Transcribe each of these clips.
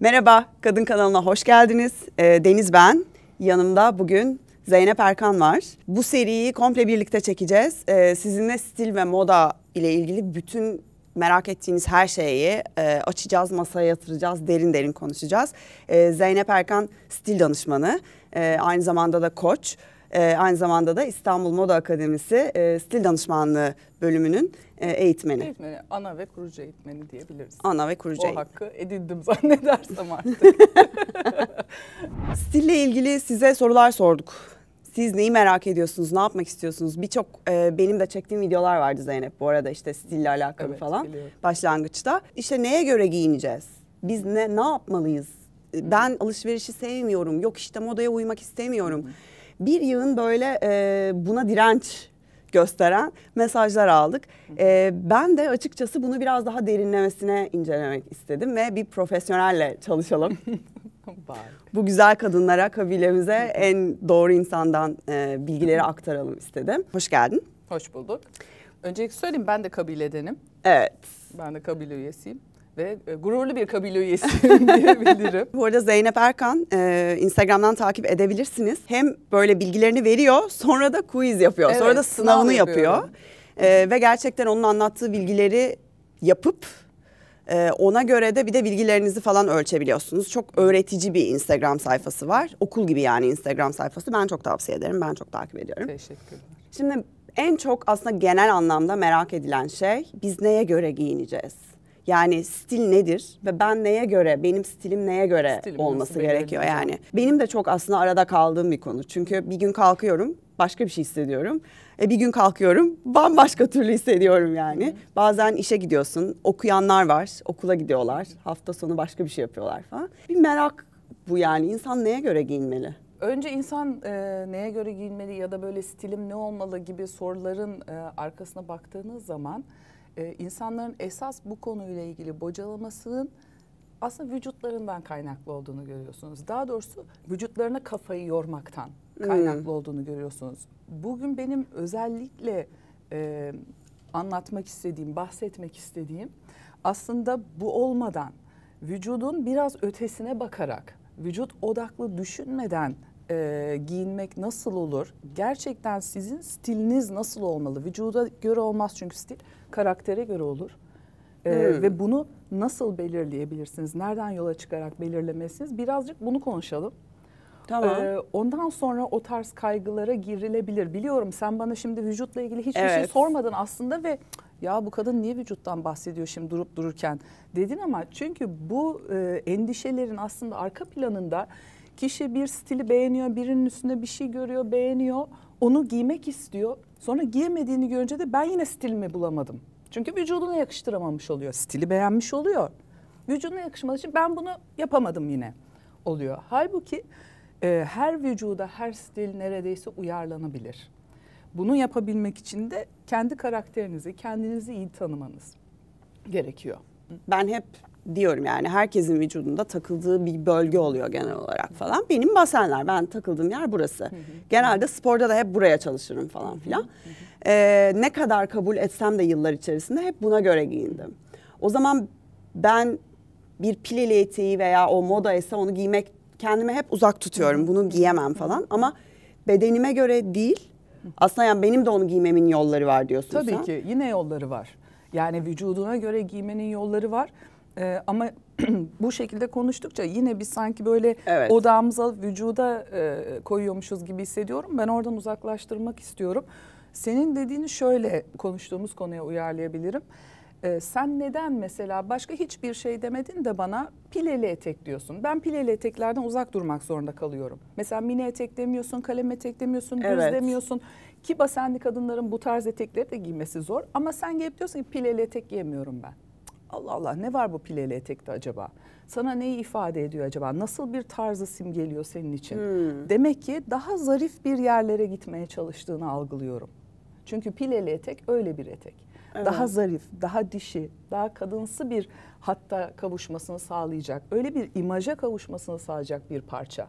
Merhaba, Kadın kanalına hoş geldiniz. Ee, Deniz ben. Yanımda bugün Zeynep Erkan var. Bu seriyi komple birlikte çekeceğiz. Ee, sizinle stil ve moda ile ilgili bütün merak ettiğiniz her şeyi e, açacağız, masaya yatıracağız, derin derin konuşacağız. Ee, Zeynep Erkan stil danışmanı, e, aynı zamanda da koç. E, aynı zamanda da İstanbul Moda Akademisi e, Stil Danışmanlığı bölümünün e, eğitmeni. Eğitmeni, ana ve kurucu eğitmeni diyebiliriz. Ana ve kurucu O hakkı edindim zannedersem artık. Stille ilgili size sorular sorduk. Siz neyi merak ediyorsunuz, ne yapmak istiyorsunuz? Birçok e, benim de çektiğim videolar vardı Zeynep bu arada işte stille alakalı Evet, falan biliyorum. başlangıçta. İşte neye göre giyineceğiz? Biz ne ne yapmalıyız? Ben alışverişi sevmiyorum. Yok işte modaya uymak istemiyorum bir yığın böyle e, buna direnç gösteren mesajlar aldık. E, ben de açıkçası bunu biraz daha derinlemesine incelemek istedim ve bir profesyonelle çalışalım. Bu güzel kadınlara, kabilemize en doğru insandan e, bilgileri aktaralım istedim. Hoş geldin. Hoş bulduk. Öncelikle söyleyeyim ben de kabiledenim. Evet. Ben de kabile üyesiyim ve e, gururlu bir kabile üyesiyim diyebilirim. Bu arada Zeynep Erkan e, Instagram'dan takip edebilirsiniz. Hem böyle bilgilerini veriyor sonra da quiz yapıyor. Evet, sonra da sınavını yapıyor. E, ve gerçekten onun anlattığı bilgileri yapıp ee, ona göre de bir de bilgilerinizi falan ölçebiliyorsunuz. Çok öğretici bir Instagram sayfası var. Okul gibi yani Instagram sayfası. Ben çok tavsiye ederim. Ben çok takip ediyorum. Teşekkürler. Şimdi en çok aslında genel anlamda merak edilen şey biz neye göre giyineceğiz? Yani stil nedir ve ben neye göre, benim stilim neye göre stilim olması gerekiyor yani. Benim de çok aslında arada kaldığım bir konu. Çünkü bir gün kalkıyorum başka bir şey hissediyorum. E, bir gün kalkıyorum bambaşka türlü hissediyorum yani. Hı. Bazen işe gidiyorsun okuyanlar var okula gidiyorlar hafta sonu başka bir şey yapıyorlar falan. Bir merak bu yani insan neye göre giyinmeli? Önce insan e, neye göre giyinmeli ya da böyle stilim ne olmalı gibi soruların e, arkasına baktığınız zaman e, insanların esas bu konuyla ilgili bocalamasının aslında vücutlarından kaynaklı olduğunu görüyorsunuz. Daha doğrusu vücutlarına kafayı yormaktan hmm. kaynaklı hmm. olduğunu görüyorsunuz. Bugün benim özellikle e, anlatmak istediğim, bahsetmek istediğim aslında bu olmadan vücudun biraz ötesine bakarak, vücut odaklı düşünmeden e, giyinmek nasıl olur? Gerçekten sizin stiliniz nasıl olmalı? Vücuda göre olmaz çünkü stil karaktere göre olur. Ee, evet. Hmm. Ve bunu nasıl belirleyebilirsiniz? Nereden yola çıkarak belirlemesiniz? Birazcık bunu konuşalım. Tamam. Ee, ondan sonra o tarz kaygılara girilebilir. Biliyorum sen bana şimdi vücutla ilgili hiçbir şey evet. şey sormadın aslında ve ya bu kadın niye vücuttan bahsediyor şimdi durup dururken dedin ama çünkü bu e, endişelerin aslında arka planında kişi bir stili beğeniyor, birinin üstünde bir şey görüyor, beğeniyor, onu giymek istiyor Sonra giyemediğini görünce de ben yine stilimi bulamadım. Çünkü vücuduna yakıştıramamış oluyor. Stili beğenmiş oluyor. Vücuduna yakışmadığı için ben bunu yapamadım yine oluyor. Halbuki e, her vücuda her stil neredeyse uyarlanabilir. Bunu yapabilmek için de kendi karakterinizi, kendinizi iyi tanımanız gerekiyor. Ben hep diyorum yani herkesin vücudunda takıldığı bir bölge oluyor genel olarak falan. Benim basenler ben takıldığım yer burası. Hı hı. Genelde sporda da hep buraya çalışırım falan filan. Hı hı. Ee, ne kadar kabul etsem de yıllar içerisinde hep buna göre giyindim. O zaman ben bir pileli eteği veya o moda ise onu giymek kendime hep uzak tutuyorum. Bunu giyemem falan ama bedenime göre değil. Aslında yani benim de onu giymemin yolları var diyorsun Tabii sen. ki yine yolları var. Yani vücuduna göre giymenin yolları var. E, ama bu şekilde konuştukça yine biz sanki böyle evet. odamıza vücuda e, koyuyormuşuz gibi hissediyorum. Ben oradan uzaklaştırmak istiyorum. Senin dediğini şöyle konuştuğumuz konuya uyarlayabilirim. Ee, sen neden mesela başka hiçbir şey demedin de bana pileli etek diyorsun. Ben pileli eteklerden uzak durmak zorunda kalıyorum. Mesela mini etek demiyorsun, kalem etek demiyorsun, evet. düz demiyorsun. Ki basenli kadınların bu tarz etekleri de giymesi zor. Ama sen gelip diyorsun ki pileli etek giyemiyorum ben. Allah Allah ne var bu pileli etekte acaba? Sana neyi ifade ediyor acaba? Nasıl bir tarzı simgeliyor senin için? Hmm. Demek ki daha zarif bir yerlere gitmeye çalıştığını algılıyorum. Çünkü pileli etek öyle bir etek. Evet. Daha zarif, daha dişi, daha kadınsı bir hatta kavuşmasını sağlayacak. Öyle bir imaja kavuşmasını sağlayacak bir parça.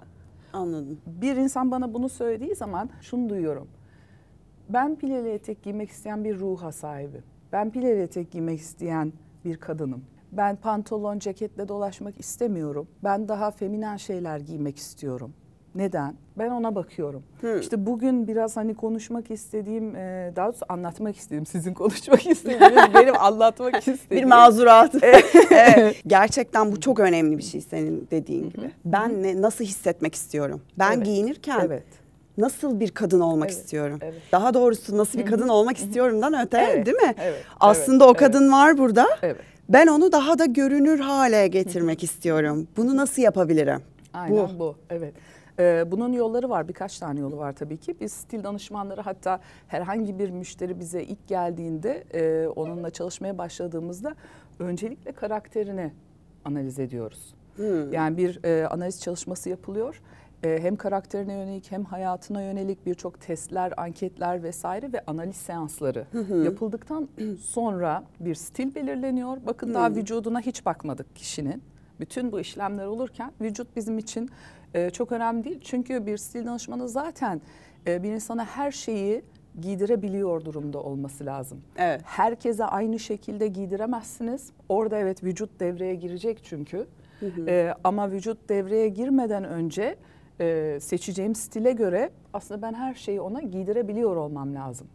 Anladım. Bir insan bana bunu söylediği zaman şunu duyuyorum. Ben pileli etek giymek isteyen bir ruha sahibim. Ben pileli etek giymek isteyen bir kadınım. Ben pantolon, ceketle dolaşmak istemiyorum. Ben daha feminen şeyler giymek istiyorum. Neden? Ben ona bakıyorum. Hı. İşte bugün biraz hani konuşmak istediğim, e, daha doğrusu anlatmak istedim, sizin konuşmak istediğiniz, benim anlatmak istediğim. Bir mazurat. E, e. Gerçekten bu çok önemli bir şey senin dediğin gibi. Ben ne, nasıl hissetmek istiyorum? Ben evet. giyinirken evet nasıl bir kadın olmak evet, istiyorum? Evet. Daha doğrusu nasıl bir kadın olmak istiyorumdan öte evet, değil mi? Evet, Aslında evet, o kadın evet. var burada. Evet. Ben onu daha da görünür hale getirmek istiyorum. Bunu nasıl yapabilirim? Aynen bu. bu. Evet. Ee, bunun yolları var birkaç tane yolu var tabii ki. Biz stil danışmanları hatta herhangi bir müşteri bize ilk geldiğinde e, onunla çalışmaya başladığımızda öncelikle karakterini analiz ediyoruz. Hmm. Yani bir e, analiz çalışması yapılıyor e, hem karakterine yönelik hem hayatına yönelik birçok testler, anketler vesaire ve analiz seansları hı hı. yapıldıktan sonra bir stil belirleniyor. Bakın hı. daha vücuduna hiç bakmadık kişinin. Bütün bu işlemler olurken vücut bizim için e, çok önemli değil. Çünkü bir stil danışmanı zaten e, bir insana her şeyi giydirebiliyor durumda olması lazım. Evet. Herkese aynı şekilde giydiremezsiniz. Orada evet vücut devreye girecek çünkü. Hı hı. E, ama vücut devreye girmeden önce e, seçeceğim stile göre aslında ben her şeyi ona giydirebiliyor olmam lazım.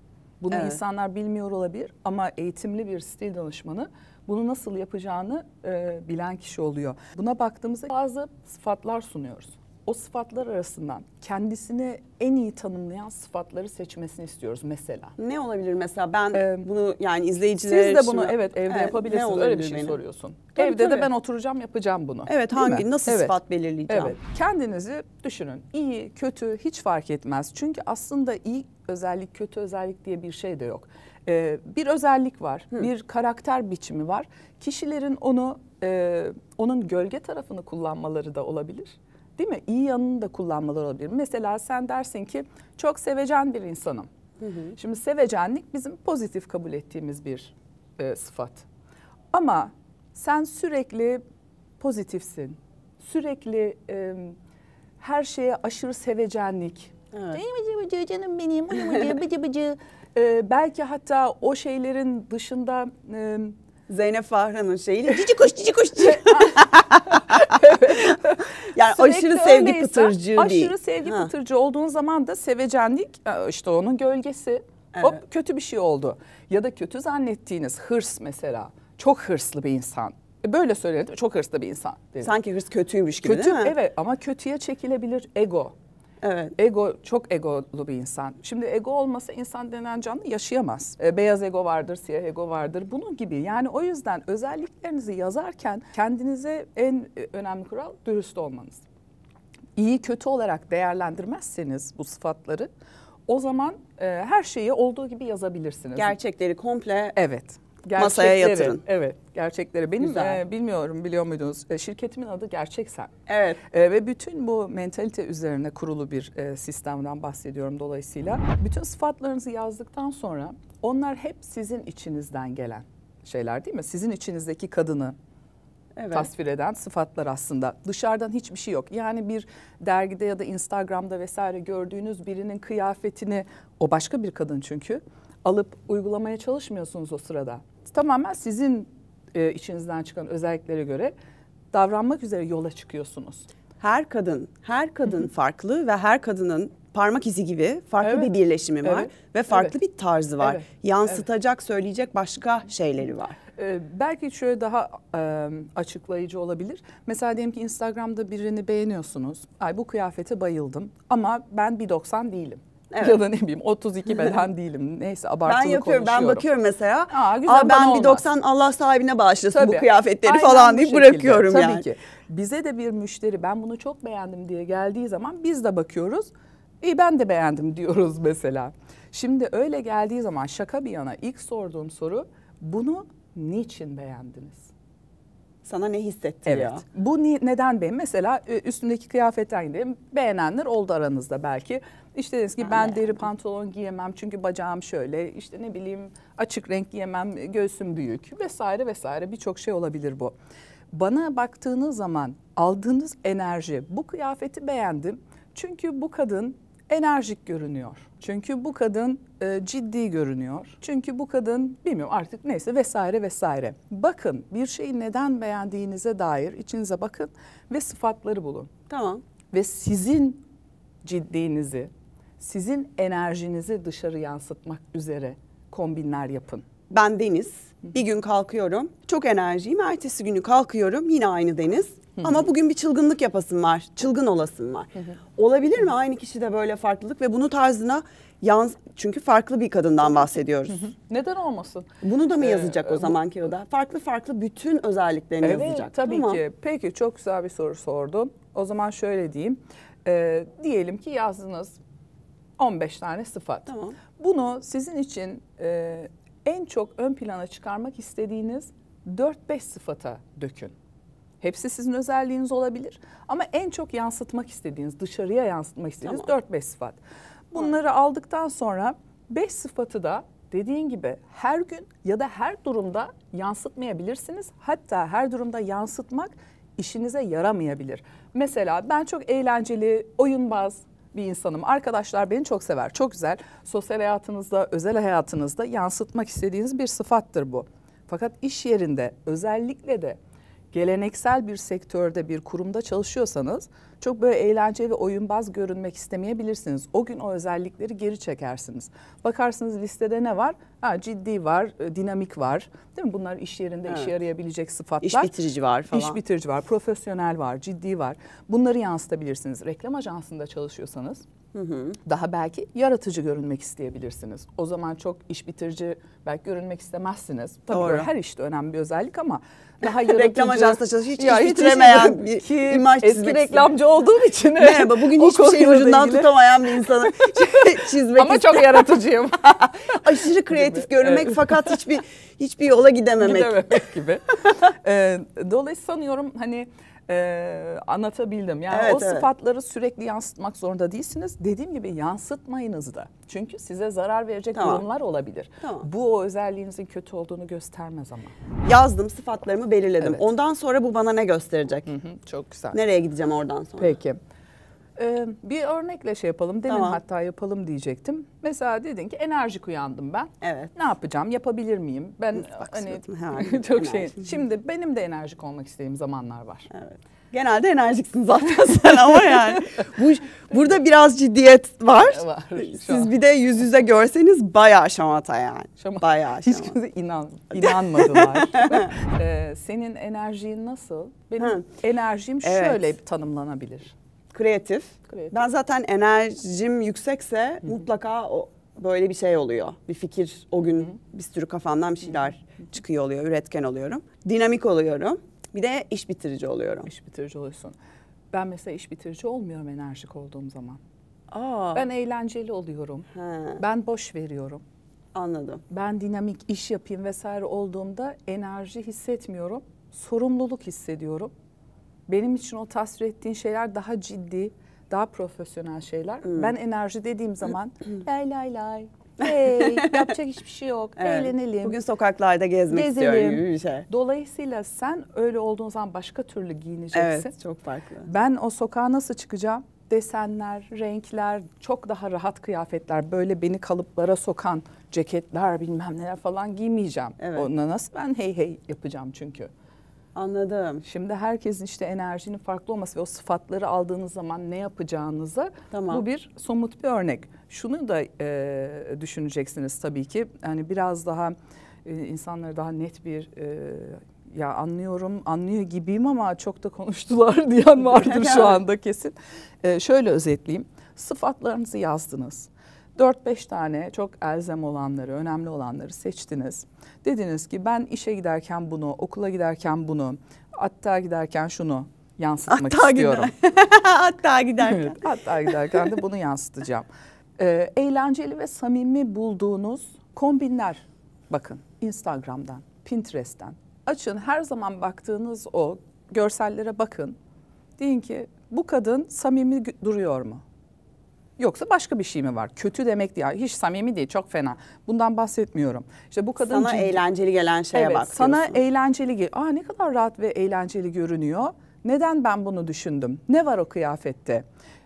Bunu evet. insanlar bilmiyor olabilir ama eğitimli bir stil danışmanı bunu nasıl yapacağını e, bilen kişi oluyor. Buna baktığımızda bazı sıfatlar sunuyoruz o sıfatlar arasından kendisini en iyi tanımlayan sıfatları seçmesini istiyoruz mesela. Ne olabilir mesela ben ee, bunu yani izleyicilere Siz de bunu şimdi, evet evde evet, yapabilirsiniz öyle bir şey benim? soruyorsun. Tabii, evde tabii. de ben oturacağım yapacağım bunu. Evet hangi nasıl evet. sıfat belirleyeceğim? Evet. Kendinizi düşünün İyi kötü hiç fark etmez çünkü aslında iyi özellik kötü özellik diye bir şey de yok. Ee, bir özellik var Hı. bir karakter biçimi var kişilerin onu e, onun gölge tarafını kullanmaları da olabilir Değil mi? İyi yanını da kullanmaları olabilir. Mesela sen dersin ki çok sevecen bir insanım. Hı hı. Şimdi sevecenlik bizim pozitif kabul ettiğimiz bir e, sıfat. Ama sen sürekli pozitifsin. Sürekli e, her şeye aşırı sevecenlik. Evet. canım benim. Ee, belki hatta o şeylerin dışında... E, Zeynep Fahra'nın şeyini cici kuş cici kuş cici. evet. Yani Sürekli aşırı sevgi öyleyse, pıtırcığı aşırı değil. Aşırı sevgi ha. pıtırcığı olduğun zaman da sevecenlik e, işte onun gölgesi. Evet. Hop kötü bir şey oldu. Ya da kötü zannettiğiniz hırs mesela. Çok hırslı bir insan. E, böyle söyledim, çok hırslı bir insan. Dedi. Sanki hırs kötüymüş gibi kötü, değil mi? Evet ama kötüye çekilebilir ego. Evet. Ego çok egolu bir insan. Şimdi ego olmasa insan denen canlı yaşayamaz. E, beyaz ego vardır, siyah ego vardır. Bunun gibi. Yani o yüzden özelliklerinizi yazarken kendinize en e, önemli kural dürüst olmanız. İyi kötü olarak değerlendirmezseniz bu sıfatları o zaman e, her şeyi olduğu gibi yazabilirsiniz. Gerçekleri komple evet masaya yatırın. Evet, gerçekleri. Benim Güzel. e, bilmiyorum biliyor muydunuz? E, şirketimin adı Gerçeksen. Evet. E, ve bütün bu mentalite üzerine kurulu bir e, sistemden bahsediyorum dolayısıyla. Bütün sıfatlarınızı yazdıktan sonra onlar hep sizin içinizden gelen şeyler değil mi? Sizin içinizdeki kadını, evet. tasvir eden sıfatlar aslında. Dışarıdan hiçbir şey yok. Yani bir dergide ya da Instagram'da vesaire gördüğünüz birinin kıyafetini o başka bir kadın çünkü alıp uygulamaya çalışmıyorsunuz o sırada tamamen sizin e, içinizden çıkan özelliklere göre davranmak üzere yola çıkıyorsunuz. Her kadın, her kadın farklı ve her kadının parmak izi gibi farklı evet. bir birleşimi var ve farklı evet. bir tarzı var. Evet. Yansıtacak, evet. söyleyecek başka şeyleri var. Ee, belki şöyle daha e, açıklayıcı olabilir. Mesela diyelim ki Instagram'da birini beğeniyorsunuz. Ay bu kıyafete bayıldım ama ben 1.90 değilim. Evet. Ya da ne bileyim 32 beden değilim. Neyse abartılı Ben yapıyorum. Konuşuyorum. Ben bakıyorum mesela. Aa, güzel, Aa, ben bir 90 Allah sahibine bağışlasın Tabii. bu kıyafetleri Aynen falan deyip şekilde. bırakıyorum Tabii yani. Ki. Bize de bir müşteri ben bunu çok beğendim diye geldiği zaman biz de bakıyoruz. İyi ben de beğendim diyoruz mesela. Şimdi öyle geldiği zaman şaka bir yana ilk sorduğum soru bunu niçin beğendiniz? sana ne hissettiriyor? Evet. Bu ni- neden benim? Mesela e, üstündeki kıyafetten gidelim. Beğenenler oldu aranızda belki. İşte dediniz ki ben deri pantolon giyemem çünkü bacağım şöyle. İşte ne bileyim açık renk giyemem, göğsüm büyük vesaire vesaire birçok şey olabilir bu. Bana baktığınız zaman aldığınız enerji bu kıyafeti beğendim. Çünkü bu kadın enerjik görünüyor çünkü bu kadın e, ciddi görünüyor. Çünkü bu kadın bilmiyorum artık neyse vesaire vesaire. Bakın bir şeyi neden beğendiğinize dair içinize bakın ve sıfatları bulun. Tamam. Ve sizin ciddiğinizi, sizin enerjinizi dışarı yansıtmak üzere kombinler yapın ben deniz. Bir gün kalkıyorum. Çok enerjiyim. Ertesi günü kalkıyorum. Yine aynı deniz. Ama bugün bir çılgınlık yapasım var. Çılgın olasım var. Olabilir mi aynı kişide böyle farklılık ve bunu tarzına yans çünkü farklı bir kadından bahsediyoruz. Neden olmasın? Bunu da mı ee, yazacak ee, o e, zaman kağıda? Farklı farklı bütün özelliklerini evet, yazacak. Tabii ki. Peki çok güzel bir soru sordun. O zaman şöyle diyeyim. Ee, diyelim ki yazdınız 15 tane sıfat. Tamam. Bunu sizin için e, en çok ön plana çıkarmak istediğiniz 4-5 sıfata dökün. Hepsi sizin özelliğiniz olabilir ama en çok yansıtmak istediğiniz, dışarıya yansıtmak istediğiniz tamam. 4-5 sıfat. Bunları Hı. aldıktan sonra 5 sıfatı da dediğin gibi her gün ya da her durumda yansıtmayabilirsiniz. Hatta her durumda yansıtmak işinize yaramayabilir. Mesela ben çok eğlenceli, oyunbaz, bir insanım. Arkadaşlar beni çok sever. Çok güzel. Sosyal hayatınızda, özel hayatınızda yansıtmak istediğiniz bir sıfattır bu. Fakat iş yerinde özellikle de geleneksel bir sektörde bir kurumda çalışıyorsanız çok böyle eğlence ve oyunbaz görünmek istemeyebilirsiniz. O gün o özellikleri geri çekersiniz. Bakarsınız listede ne var? Ha, ciddi var, e, dinamik var. Değil mi? Bunlar iş yerinde evet. işe yarayabilecek sıfatlar. İş bitirici var falan. İş bitirici var, profesyonel var, ciddi var. Bunları yansıtabilirsiniz. Reklam ajansında çalışıyorsanız Hı hı. Daha belki yaratıcı görünmek isteyebilirsiniz. O zaman çok iş bitirici belki görünmek istemezsiniz. Tabii Doğru. her işte önemli bir özellik ama daha yaratıcı. Reklam ajansında çalışıyor. Hiç ya iş bitiremeyen bir ki imaj eski reklamcı olduğum için. Merhaba bugün hiçbir şeyi ucundan ilgili. tutamayan bir insanı çizmek Ama çok yaratıcıyım. Aşırı kreatif görünmek evet. fakat hiçbir hiçbir yola gidememek. Gidememek gibi. ee, dolayısıyla sanıyorum hani e, anlatabildim. Yani evet, o evet. sıfatları sürekli yansıtmak zorunda değilsiniz. Dediğim gibi yansıtmayınız da. Çünkü size zarar verecek tamam. durumlar olabilir. Tamam. Bu o özelliğinizin kötü olduğunu göstermez ama. Yazdım sıfatlarımı belirledim. Evet. Ondan sonra bu bana ne gösterecek? Hı hı, çok güzel. Nereye gideceğim oradan sonra? Peki. Ee, bir örnekle şey yapalım. Demin tamam. hatta yapalım diyecektim. Mesela dedin ki enerjik uyandım ben. Evet. Ne yapacağım? Yapabilir miyim? Ben Baksıyordum, hani çok şey. Şimdi benim de enerjik olmak istediğim zamanlar var. Evet. Genelde enerjiksin zaten sen ama yani. Bu, burada biraz ciddiyet var. var Siz bir de yüz yüze görseniz bayağı şamata yani. Şamata. Bayağı şamata. Hiç kimse inan, inanmadılar. ee, senin enerjin nasıl? Benim ha. enerjim evet. şöyle tanımlanabilir kreatif. kreatif. Ben zaten enerjim yüksekse Hı-hı. mutlaka o böyle bir şey oluyor. Bir fikir o gün Hı-hı. bir sürü kafamdan bir şeyler Hı-hı. çıkıyor oluyor, üretken oluyorum. Dinamik oluyorum. Bir de iş bitirici oluyorum. İş bitirici oluyorsun. Ben mesela iş bitirici olmuyorum enerjik olduğum zaman. Aa. Ben eğlenceli oluyorum. He. Ben boş veriyorum. Anladım. Ben dinamik iş yapayım vesaire olduğumda enerji hissetmiyorum. Sorumluluk hissediyorum. Benim için o tasvir ettiğin şeyler daha ciddi, daha profesyonel şeyler. Hmm. Ben enerji dediğim zaman lay lay lay. Hey, yapacak hiçbir şey yok. Evet. Eğlenelim. Bugün sokaklarda gezmek Gezelim. istiyorum gibi bir şey. Dolayısıyla sen öyle olduğun zaman başka türlü giyineceksin. Evet, çok farklı. Ben o sokağa nasıl çıkacağım? Desenler, renkler, çok daha rahat kıyafetler, böyle beni kalıplara sokan ceketler bilmem neler falan giymeyeceğim. Evet. Onunla nasıl ben hey hey yapacağım çünkü. Anladım. Şimdi herkesin işte enerjinin farklı olması ve o sıfatları aldığınız zaman ne yapacağınızı. tamam. bu bir somut bir örnek. Şunu da e, düşüneceksiniz tabii ki. Yani biraz daha e, insanları daha net bir e, ya anlıyorum, anlıyor gibiyim ama çok da konuştular diyen vardır şu anda kesin. E, şöyle özetleyeyim. Sıfatlarınızı yazdınız. 4-5 tane çok elzem olanları, önemli olanları seçtiniz. Dediniz ki ben işe giderken bunu, okula giderken bunu, hatta giderken şunu yansıtmak hatta istiyorum. Gider. hatta giderken. Evet, hatta giderken de bunu yansıtacağım. Ee, eğlenceli ve samimi bulduğunuz kombinler bakın Instagram'dan, Pinterest'ten. Açın her zaman baktığınız o görsellere bakın. Deyin ki bu kadın samimi duruyor mu? Yoksa başka bir şey mi var? Kötü demek diye hiç samimi değil çok fena. Bundan bahsetmiyorum. İşte bu kadın sana ciddi... eğlenceli gelen şeye evet, bak. Sana eğlenceli gel. Aa ne kadar rahat ve eğlenceli görünüyor. Neden ben bunu düşündüm? Ne var o kıyafette?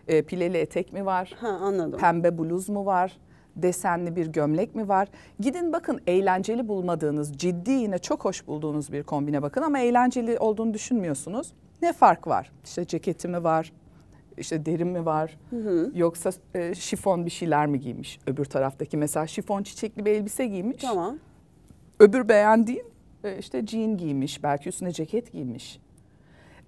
E, pileli etek mi var? Ha, anladım. Pembe bluz mu var? desenli bir gömlek mi var? Gidin bakın eğlenceli bulmadığınız, ciddi yine çok hoş bulduğunuz bir kombine bakın ama eğlenceli olduğunu düşünmüyorsunuz. Ne fark var? İşte ceketi mi var, işte derin mi var hı hı. yoksa e, şifon bir şeyler mi giymiş öbür taraftaki mesela şifon çiçekli bir elbise giymiş. Tamam. Öbür beğendiğin e, işte jean giymiş belki üstüne ceket giymiş.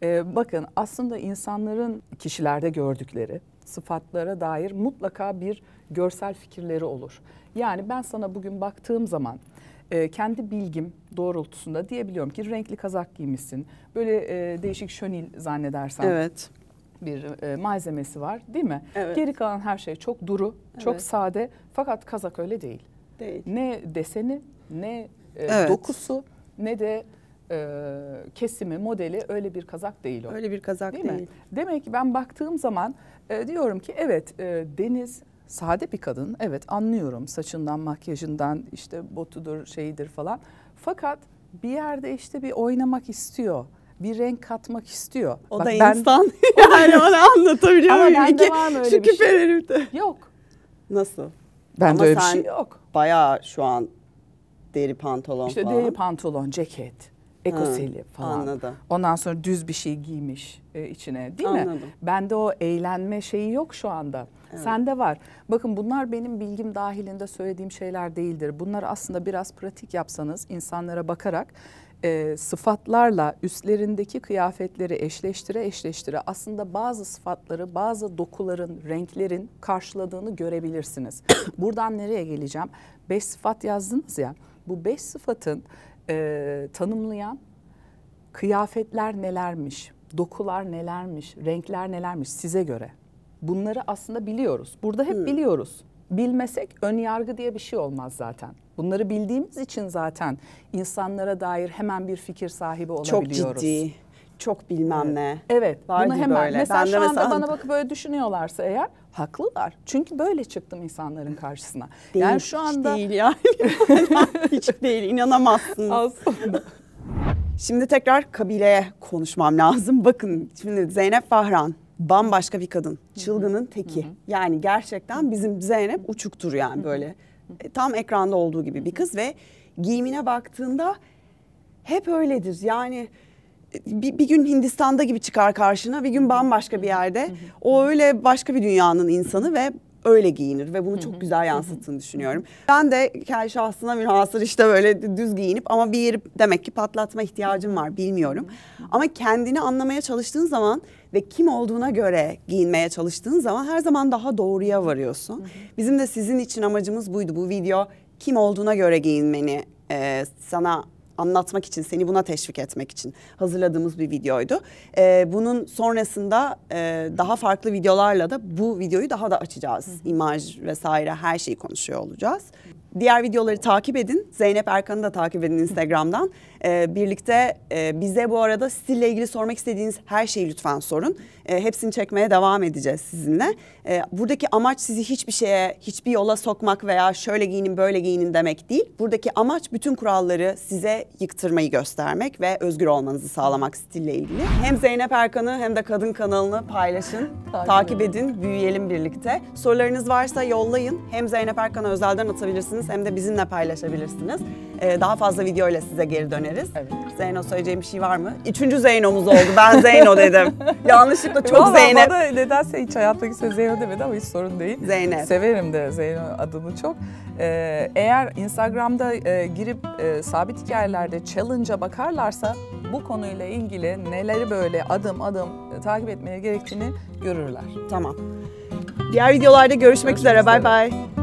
E, bakın aslında insanların kişilerde gördükleri sıfatlara dair mutlaka bir görsel fikirleri olur. Yani ben sana bugün baktığım zaman e, kendi bilgim doğrultusunda diyebiliyorum ki renkli kazak giymişsin. Böyle e, değişik şönil zannedersen. Evet bir e, malzemesi var değil mi? Evet. Geri kalan her şey çok duru, evet. çok sade fakat kazak öyle değil. Değil. Ne deseni, ne e, evet. dokusu, ne de e, kesimi, modeli öyle bir kazak değil o. Öyle bir kazak değil. değil. Mi? Demek ki ben baktığım zaman e, diyorum ki evet e, Deniz sade bir kadın. Evet anlıyorum saçından, makyajından, işte botudur, şeyidir falan. Fakat bir yerde işte bir oynamak istiyor bir renk katmak istiyor. O Bak, da ben, insan. yani onu anlatabiliyor muyum? Ama bende var mı öyle bir şey? De. Yok. Nasıl? Bende öyle bir şey yok. Bayağı şu an deri pantolon işte falan. İşte deri pantolon, ceket ekoseli ha, falan. Anladım. Ondan sonra düz bir şey giymiş e, içine değil anladım. mi? Bende o eğlenme şeyi yok şu anda. Evet. Sende var. Bakın bunlar benim bilgim dahilinde söylediğim şeyler değildir. Bunlar aslında biraz pratik yapsanız insanlara bakarak e, sıfatlarla üstlerindeki kıyafetleri eşleştire eşleştire aslında bazı sıfatları, bazı dokuların, renklerin karşıladığını görebilirsiniz. Buradan nereye geleceğim? Beş sıfat yazdınız ya, bu beş sıfatın e, tanımlayan kıyafetler nelermiş, dokular nelermiş, renkler nelermiş size göre. Bunları aslında biliyoruz. Burada hep hmm. biliyoruz bilmesek ön yargı diye bir şey olmaz zaten. Bunları bildiğimiz için zaten insanlara dair hemen bir fikir sahibi olabiliyoruz. Çok ciddi, çok bilmem ne. Evet, Var bunu hemen. Böyle. Mesela ben şu anda mesela... bana bakıp böyle düşünüyorlarsa eğer haklılar. Çünkü böyle çıktım insanların karşısına. Değil, yani şu anda... Hiç değil yani. hiç değil, inanamazsınız. Aslında. Şimdi tekrar kabileye konuşmam lazım. Bakın şimdi Zeynep Fahran bambaşka bir kadın. Çılgının teki. Yani gerçekten bizim Zeynep uçuktur yani böyle. E, tam ekranda olduğu gibi bir kız ve giyimine baktığında hep öyledir. Yani e, bir, bir gün Hindistan'da gibi çıkar karşına, bir gün bambaşka bir yerde. O öyle başka bir dünyanın insanı ve öyle giyinir ve bunu çok güzel yansıttığını düşünüyorum. Ben de kendi şahsına münhasır işte böyle düz giyinip ama bir yeri demek ki patlatma ihtiyacım var bilmiyorum. Ama kendini anlamaya çalıştığın zaman ve kim olduğuna göre giyinmeye çalıştığın zaman her zaman daha doğruya varıyorsun. Hı hı. Bizim de sizin için amacımız buydu. Bu video kim olduğuna göre giyinmeni e, sana anlatmak için, seni buna teşvik etmek için hazırladığımız bir videoydu. Ee, bunun sonrasında e, daha farklı videolarla da bu videoyu daha da açacağız. Hı hı. İmaj vesaire her şeyi konuşuyor olacağız. Diğer videoları takip edin. Zeynep Erkan'ı da takip edin Instagram'dan e, birlikte e, bize bu arada stille ilgili sormak istediğiniz her şeyi lütfen sorun. E, hepsini çekmeye devam edeceğiz sizinle. E, buradaki amaç sizi hiçbir şeye, hiçbir yola sokmak veya şöyle giyinin böyle giyinin demek değil. Buradaki amaç bütün kuralları size yıktırmayı göstermek ve özgür olmanızı sağlamak stille ilgili. Hem Zeynep Erkan'ı hem de Kadın kanalını paylaşın, takip, takip edin, büyüyelim birlikte. Sorularınız varsa yollayın. Hem Zeynep Erkan'a özelden atabilirsiniz hem de bizimle paylaşabilirsiniz. Ee, daha fazla video ile size geri döneriz. Evet. Zeyno söyleyeceğim bir şey var mı? Üçüncü Zeyno'muz oldu. Ben Zeyno dedim. Yanlışlıkla çok Vallahi Zeynep. Bana nedense hiç hayatta kimse Zeyno demedi ama hiç sorun değil. Zeynep. Severim de Zeyno adını çok. Ee, eğer Instagram'da e, girip e, sabit hikayelerde challenge'a bakarlarsa bu konuyla ilgili neleri böyle adım adım e, takip etmeye gerektiğini görürler. Tamam. Diğer videolarda görüşmek, görüşmek üzere. Bay bay.